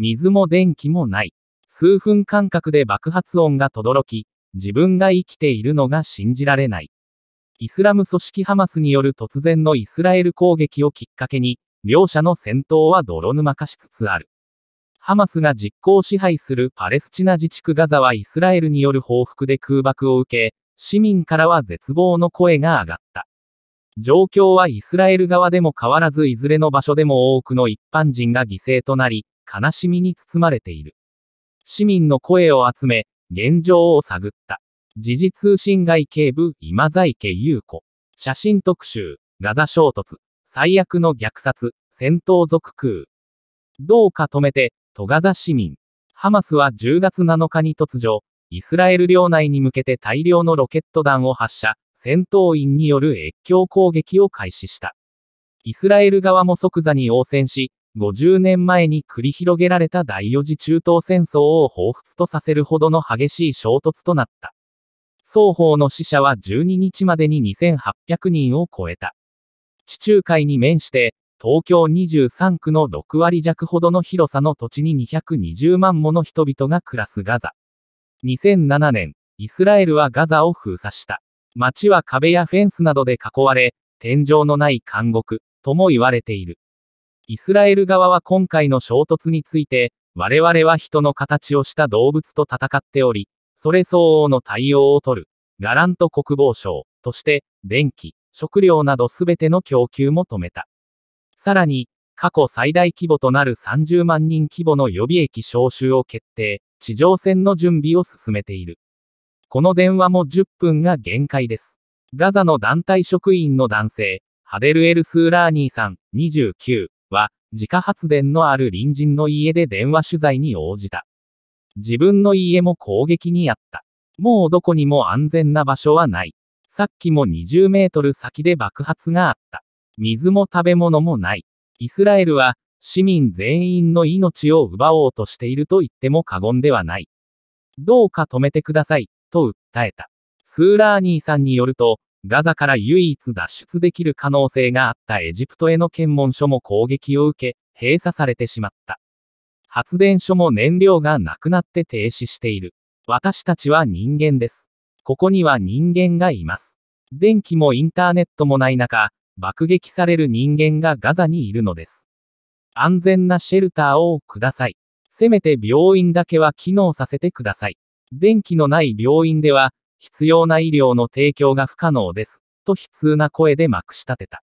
水も電気もない。数分間隔で爆発音が轟き、自分が生きているのが信じられない。イスラム組織ハマスによる突然のイスラエル攻撃をきっかけに、両者の戦闘は泥沼化しつつある。ハマスが実効支配するパレスチナ自治区ガザはイスラエルによる報復で空爆を受け、市民からは絶望の声が上がった。状況はイスラエル側でも変わらずいずれの場所でも多くの一般人が犠牲となり、悲しみに包まれている。市民の声を集め、現状を探った。時事通信外警部今在家優子。写真特集、ガザ衝突、最悪の虐殺、戦闘続空。どうか止めて、トガザ市民。ハマスは10月7日に突如、イスラエル領内に向けて大量のロケット弾を発射、戦闘員による越境攻撃を開始した。イスラエル側も即座に応戦し、50年前に繰り広げられた第四次中東戦争を彷彿とさせるほどの激しい衝突となった。双方の死者は12日までに2800人を超えた。地中海に面して、東京23区の6割弱ほどの広さの土地に220万もの人々が暮らすガザ。2007年、イスラエルはガザを封鎖した。街は壁やフェンスなどで囲われ、天井のない監獄、とも言われている。イスラエル側は今回の衝突について、我々は人の形をした動物と戦っており、それ相応の対応を取る。ガラント国防省として、電気、食料など全ての供給も止めた。さらに、過去最大規模となる30万人規模の予備役招集を決定、地上戦の準備を進めている。この電話も10分が限界です。ガザの団体職員の男性、ハデルエル・スーラーニーさん、29は、自家発電のある隣人の家で電話取材に応じた。自分の家も攻撃にあった。もうどこにも安全な場所はない。さっきも20メートル先で爆発があった。水も食べ物もない。イスラエルは、市民全員の命を奪おうとしていると言っても過言ではない。どうか止めてください、と訴えた。スーラーニーさんによると、ガザから唯一脱出できる可能性があったエジプトへの検問所も攻撃を受け、閉鎖されてしまった。発電所も燃料がなくなって停止している。私たちは人間です。ここには人間がいます。電気もインターネットもない中、爆撃される人間がガザにいるのです。安全なシェルターをください。せめて病院だけは機能させてください。電気のない病院では、必要な医療の提供が不可能です、と悲痛な声でまくし立てた。